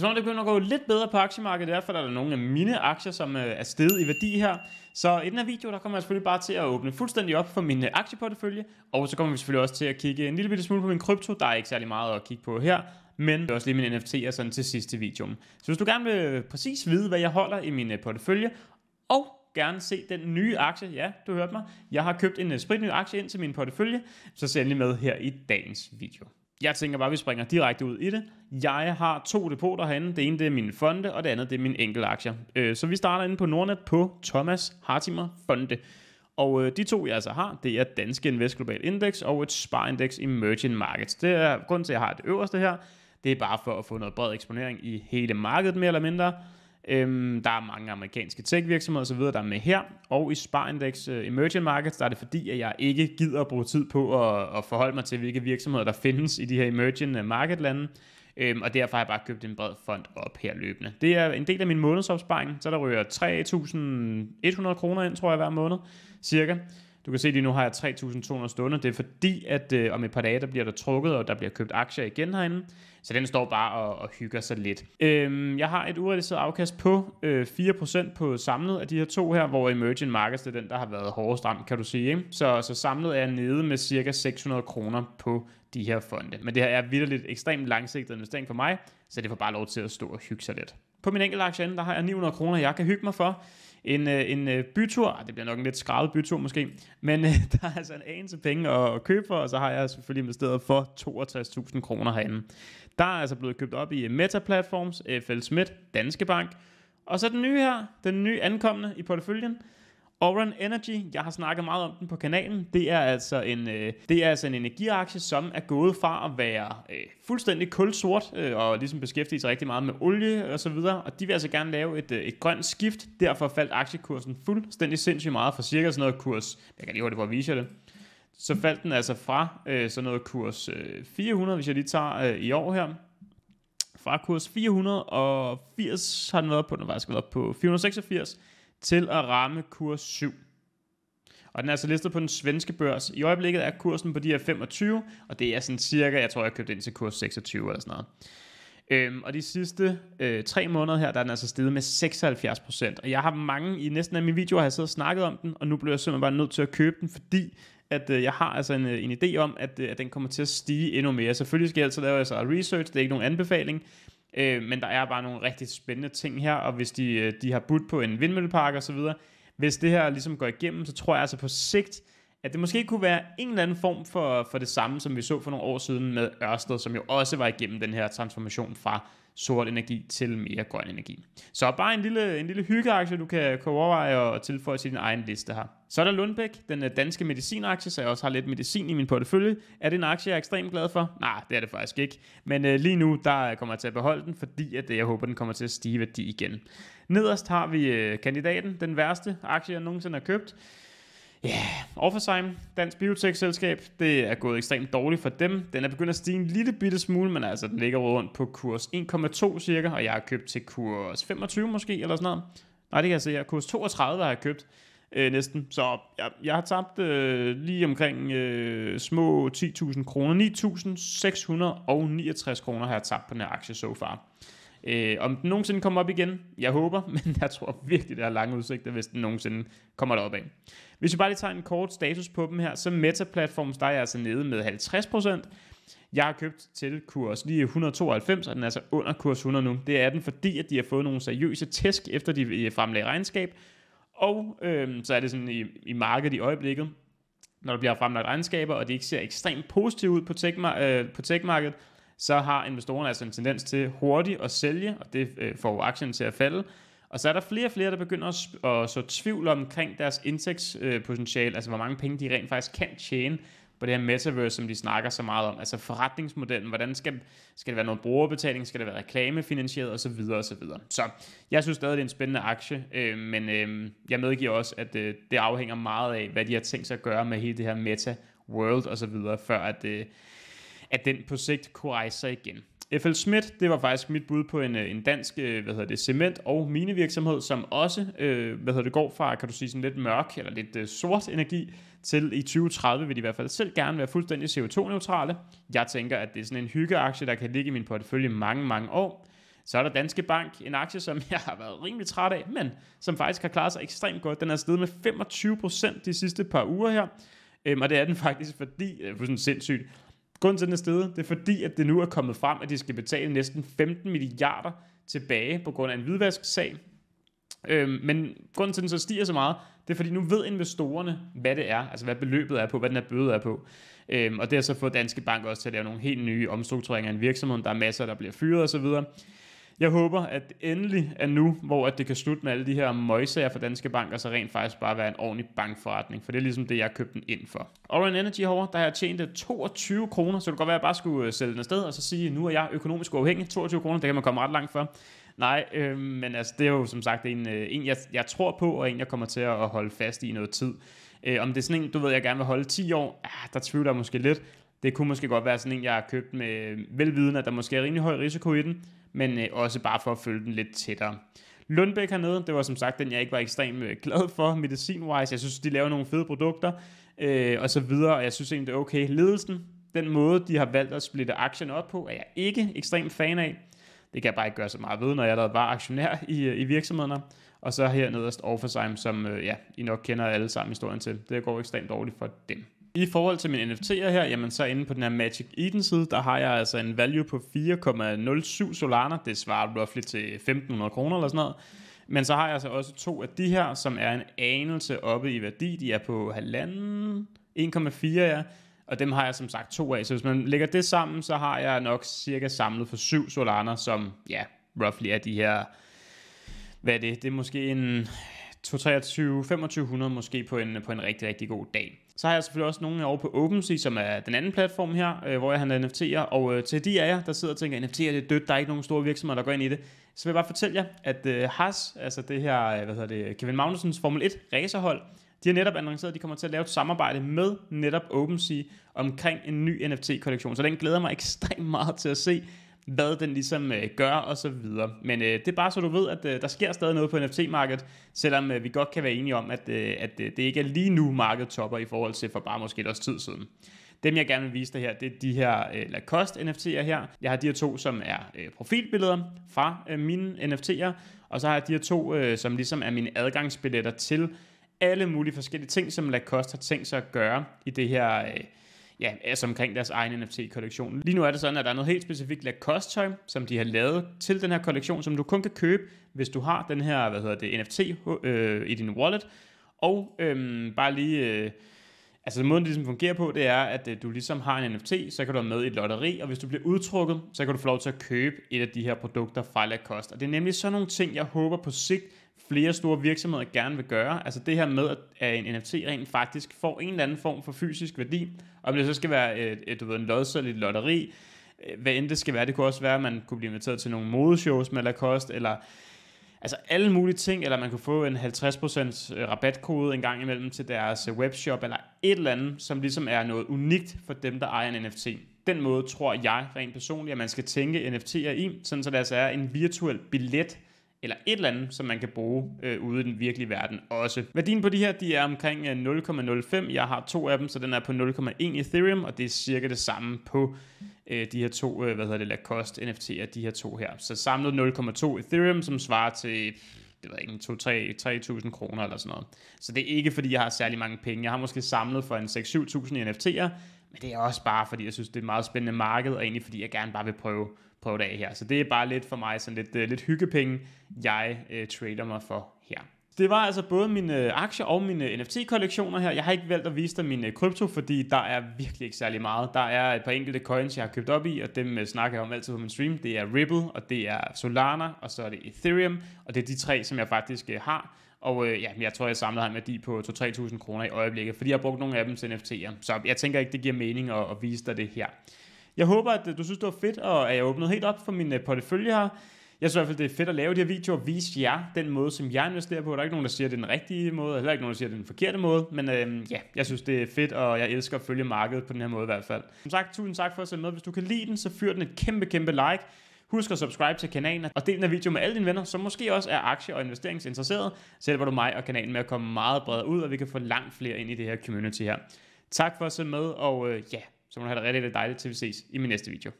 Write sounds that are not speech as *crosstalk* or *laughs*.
Som om det begynder at gå lidt bedre på aktiemarkedet, i hvert fald er der nogle af mine aktier, som øh, er steget i værdi her. Så i den her video, der kommer jeg selvfølgelig bare til at åbne fuldstændig op for min øh, aktieportefølje, og så kommer vi selvfølgelig også til at kigge en lille bitte smule på min krypto, der er ikke særlig meget at kigge på her, men det er også lige min NFT og sådan til sidste video. Så hvis du gerne vil øh, præcis vide, hvad jeg holder i min portefølje, og gerne se den nye aktie. Ja, du hørte mig. Jeg har købt en spritny aktie ind til min portefølje, så ser jeg lige med her i dagens video. Jeg tænker bare, at vi springer direkte ud i det. Jeg har to depoter herinde. Det ene det er mine fonde, og det andet det er min enkel aktier. Øh, så vi starter inde på Nordnet på Thomas Hartimer Fonde. Og øh, de to, jeg altså har, det er Danske Invest Global Index og et Index Emerging Markets. Det er grunden til, at jeg har det øverste her. Det er bare for at få noget bred eksponering i hele markedet, mere eller mindre. Øhm, der er mange amerikanske tech-virksomheder osv., der er med her, og i Sparindex Index øh, Emerging Markets, der er det fordi, at jeg ikke gider at bruge tid på at, at forholde mig til, hvilke virksomheder der findes i de her emerging øh, market-lande, øhm, og derfor har jeg bare købt en bred fond op her løbende. Det er en del af min månedsopsparing, så der rører 3.100 kroner ind, tror jeg, hver måned, cirka. Du kan se lige nu har jeg 3.200 stående. Det er fordi, at øh, om et par dage, der bliver der trukket, og der bliver købt aktier igen herinde. Så den står bare og, og hygger sig lidt. Øhm, jeg har et urealiseret afkast på øh, 4% på samlet af de her to her, hvor emerging markets, det er den, der har været hårdest ramt, kan du sige. Ikke? Så, så samlet er jeg nede med cirka 600 kroner på de her fonde. Men det her er vidderligt ekstremt langsigtet investering for mig, så det får bare lov til at stå og hygge sig lidt. På min enkelte aktie der har jeg 900 kroner, jeg kan hygge mig for en, øh, en øh, bytur, ah, det bliver nok en lidt skravet bytur måske, men øh, *laughs* der er altså en anelse penge at, at købe for, og så har jeg selvfølgelig investeret for 62.000 kroner herinde. Der er altså blevet købt op i Meta Platforms, FL Smith, Danske Bank, og så den nye her, den nye ankommende i porteføljen, Oran Energy, jeg har snakket meget om den på kanalen, det er altså en, øh, det er altså en energiaktie, som er gået fra at være øh, fuldstændig kulsort øh, og ligesom beskæftige sig rigtig meget med olie og så videre, og de vil altså gerne lave et, øh, et grønt skift, derfor faldt aktiekursen fuldstændig sindssygt meget fra cirka sådan noget kurs, jeg kan lige hurtigt prøve at vise jer det, så faldt den altså fra øh, sådan noget kurs øh, 400, hvis jeg lige tager øh, i år her, fra kurs 480 har den været på, den har faktisk været på 486, til at ramme kurs 7. Og den er altså listet på den svenske børs. I øjeblikket er kursen på de her 25, og det er sådan cirka, jeg tror, jeg købte ind til kurs 26 eller sådan noget. Øhm, og de sidste øh, tre måneder her, der er den altså steget med 76%. Og jeg har mange, i næsten af mine videoer har jeg siddet og snakket om den, og nu bliver jeg simpelthen bare nødt til at købe den, fordi at øh, jeg har altså en, øh, en idé om, at, øh, at den kommer til at stige endnu mere. Selvfølgelig skal jeg altid lave altså research, det er ikke nogen anbefaling, Øh, men der er bare nogle rigtig spændende ting her, og hvis de, øh, de har budt på en vindmøllepark osv., hvis det her ligesom går igennem, så tror jeg altså på sigt, at det måske kunne være en eller anden form for, for det samme, som vi så for nogle år siden med Ørsted, som jo også var igennem den her transformation fra sort energi til mere grøn energi. Så bare en lille, en lille hyggeaktie, du kan, kan overveje og tilføje til din egen liste her. Så er der Lundbæk, den øh, danske medicinaktie, så jeg også har lidt medicin i min portefølje. Er det en aktie, jeg er ekstremt glad for? Nej, det er det faktisk ikke. Men øh, lige nu, der øh, kommer jeg til at beholde den, fordi at, øh, jeg håber, den kommer til at stige værdi igen. Nederst har vi øh, kandidaten, den værste aktie, jeg nogensinde har købt. Ja, yeah. Offersheim, dansk biotech-selskab, det er gået ekstremt dårligt for dem. Den er begyndt at stige en lille bitte smule, men altså den ligger rundt på kurs 1,2 cirka, og jeg har købt til kurs 25 måske, eller sådan noget. Nej, det kan jeg se her. Kurs 32 har jeg købt øh, næsten. Så jeg, jeg har tabt øh, lige omkring øh, små 10.000 kroner. 9.669 kroner har jeg tabt på den her aktie så so far. Øh, om den nogensinde kommer op igen, jeg håber, *laughs* men jeg tror virkelig, det har lange udsigter, hvis den nogensinde kommer derop af. Hvis vi bare lige tager en kort status på dem her, så Meta Platform er altså nede med 50%. Jeg har købt til kurs lige 192, og den er altså under kurs 100 nu. Det er den, fordi at de har fået nogle seriøse tæsk, efter de øh, fremlagde regnskab. Og øh, så er det sådan i, i markedet i øjeblikket, når der bliver fremlagt regnskaber, og det ikke ser ekstremt positivt ud på, tech, øh, på techmarkedet, så har investorerne altså en tendens til hurtigt at sælge, og det øh, får aktien til at falde. Og så er der flere og flere, der begynder at, at så tvivl omkring deres indtægtspotentiale, altså hvor mange penge de rent faktisk kan tjene på det her metaverse, som de snakker så meget om. Altså forretningsmodellen, hvordan skal, skal det være noget brugerbetaling, skal det være reklamefinansieret osv. osv. Så jeg synes stadig, det er en spændende aktie, øh, men øh, jeg medgiver også, at øh, det afhænger meget af, hvad de har tænkt sig at gøre med hele det her meta-world osv., før at... Øh, at den på sigt kunne rejse sig igen. FL Schmidt, det var faktisk mit bud på en, øh, en dansk øh, hvad hedder det, cement- og minevirksomhed, som også øh, hvad hedder det, går fra, kan du sige, sådan lidt mørk eller lidt øh, sort energi, til i 2030 vil de i hvert fald selv gerne være fuldstændig CO2-neutrale. Jeg tænker, at det er sådan en hyggeaktie, der kan ligge i min portefølje mange, mange år. Så er der Danske Bank, en aktie, som *laughs* jeg har været rimelig træt af, men som faktisk har klaret sig ekstremt godt. Den er steget med 25% de sidste par uger her, øhm, og det er den faktisk, fordi, øh, det er sindssygt, Grunden til, den er stedet, det er fordi, at det nu er kommet frem, at de skal betale næsten 15 milliarder tilbage på grund af en hvidvask-sag. Øhm, men grunden til, at den så stiger så meget, det er fordi, nu ved investorerne, hvad det er, altså hvad beløbet er på, hvad den er bøde er på. Øhm, og det har så fået Danske Bank også til at lave nogle helt nye omstruktureringer af en virksomhed. Der er masser, der bliver fyret osv. Jeg håber, at endelig er nu, hvor at det kan slutte med alle de her møjsager for danske banker, så rent faktisk bare være en ordentlig bankforretning, for det er ligesom det, jeg købte den ind for. Orange Energy herovre, der har jeg tjent 22 kroner, så det kan godt være, at jeg bare skulle øh, sælge den afsted, og så sige, nu er jeg økonomisk uafhængig. 22 kroner, det kan man komme ret langt for. Nej, øh, men altså, det er jo som sagt en, øh, en jeg, jeg tror på, og en, jeg kommer til at holde fast i noget tid. Øh, om det er sådan en, du ved, jeg gerne vil holde 10 år, ah, der tvivler jeg måske lidt det kunne måske godt være sådan en, jeg har købt med velviden, at der måske er rimelig høj risiko i den, men øh, også bare for at følge den lidt tættere. Lundbæk hernede, det var som sagt den, jeg ikke var ekstremt øh, glad for medicinwise. Jeg synes, de laver nogle fede produkter øh, og så videre, og jeg synes egentlig, det er okay. Ledelsen, den måde, de har valgt at splitte aktien op på, er jeg ikke ekstremt fan af. Det kan jeg bare ikke gøre så meget ved, når jeg allerede var aktionær i, øh, i virksomhederne. Og så her nederst Offersheim, som øh, ja, I nok kender alle sammen historien til. Det går ekstremt dårligt for dem. I forhold til min NFT'er her, jamen så inde på den her Magic Eden side, der har jeg altså en value på 4,07 solaner. Det svarer roughly til 1.500 kroner eller sådan noget. Men så har jeg altså også to af de her, som er en anelse oppe i værdi. De er på halvanden, 1,4 ja. Og dem har jeg som sagt to af. Så hvis man lægger det sammen, så har jeg nok cirka samlet for syv solaner, som ja, roughly er de her hvad er det? Det er måske en 2500 måske på en, på en rigtig, rigtig god dag. Så har jeg selvfølgelig også nogle over på OpenSea, som er den anden platform her, øh, hvor jeg handler NFT'er. Og øh, til de af jer, der sidder og tænker, NFT'er det er dødt, der er ikke nogen store virksomheder, der går ind i det, så vil jeg bare fortælle jer, at øh, Haas, altså det her, øh, hvad hedder det, Kevin Magnusens Formel 1 racerhold, de har netop annonceret, at de kommer til at lave et samarbejde med netop OpenSea omkring en ny NFT-kollektion. Så den glæder mig ekstremt meget til at se hvad den ligesom øh, gør og så videre. Men øh, det er bare så du ved, at øh, der sker stadig noget på NFT-markedet, selvom øh, vi godt kan være enige om, at, øh, at øh, det ikke er lige nu markedet topper i forhold til for bare måske et års tid siden. Dem jeg gerne vil vise dig her, det er de her øh, Lacoste NFT'er her. Jeg har de her to, som er øh, profilbilleder fra øh, mine NFT'er, og så har jeg de her to, øh, som ligesom er mine adgangsbilletter til alle mulige forskellige ting, som Lacoste har tænkt sig at gøre i det her... Øh, ja, altså omkring deres egen NFT-kollektion. Lige nu er det sådan, at der er noget helt specifikt Lacoste-tøj, som de har lavet til den her kollektion, som du kun kan købe, hvis du har den her, hvad hedder det, NFT øh, i din wallet. Og øh, bare lige... Øh, Altså måden det ligesom fungerer på, det er, at øh, du ligesom har en NFT, så kan du være med i et lotteri, og hvis du bliver udtrukket, så kan du få lov til at købe et af de her produkter fra Lacoste. Og det er nemlig sådan nogle ting, jeg håber på sigt, flere store virksomheder gerne vil gøre. Altså det her med, at en NFT rent faktisk får en eller anden form for fysisk værdi, og om det så skal være et, et, du ved, en lodsel, et lotteri, øh, hvad end det skal være. Det kunne også være, at man kunne blive inviteret til nogle modeshows med Lacoste, eller altså alle mulige ting, eller man kunne få en 50% øh, rabatkode en gang imellem til deres øh, webshop, eller et eller andet, som ligesom er noget unikt for dem, der ejer en NFT. Den måde tror jeg rent personligt, at man skal tænke NFT'er i, sådan så det altså er en virtuel billet eller et eller andet, som man kan bruge øh, ude i den virkelige verden også. Værdien på de her, de er omkring 0,05. Øh, jeg har to af dem, så den er på 0,1 Ethereum, og det er cirka det samme på øh, de her to, øh, hvad hedder det, Lacoste NFT'er, de her to her. Så samlet 0,2 Ethereum, som svarer til det ved ikke, 2-3.000 kroner eller sådan noget. Så det er ikke, fordi jeg har særlig mange penge. Jeg har måske samlet for en 6-7.000 NFT'er, men det er også bare, fordi jeg synes, det er et meget spændende marked, og egentlig fordi jeg gerne bare vil prøve prøvet af her. Så det er bare lidt for mig sådan lidt, øh, lidt hyggepenge, jeg øh, trader mig for her. Det var altså både mine øh, aktier og mine øh, NFT-kollektioner her. Jeg har ikke valgt at vise dig mine krypto, fordi der er virkelig ikke særlig meget. Der er et par enkelte coins, jeg har købt op i, og dem snakker jeg om altid på min stream. Det er Ripple, og det er Solana, og så er det Ethereum, og det er de tre, som jeg faktisk har. Og øh, ja, jeg tror, jeg samler en værdi på 2-3.000 kroner i øjeblikket, fordi jeg har brugt nogle af dem til NFT'er. Så jeg tænker ikke, det giver mening at, at vise dig det her. Jeg håber, at øh, du synes, det var fedt, og at jeg åbnede helt op for min øh, portefølje her. Jeg synes i hvert fald, det er fedt at lave de her videoer, og vise jer den måde, som jeg investerer på. Der er ikke nogen, der siger, at det er den rigtige måde, og heller ikke nogen, der siger, at det er den forkerte måde. Men øhm, ja, jeg synes, det er fedt, og jeg elsker at følge markedet på den her måde i hvert fald. Som sagt, tusind tak for at se med. Hvis du kan lide den, så fyr den et kæmpe, kæmpe like. Husk at subscribe til kanalen, og del den her video med alle dine venner, som måske også er aktie- og investeringsinteresserede. Så hjælper du mig og kanalen med at komme meget bredere ud, og vi kan få langt flere ind i det her community her. Tak for at se med, og øh, ja, så må du have det rigtig, dejligt, til vi ses i min næste video.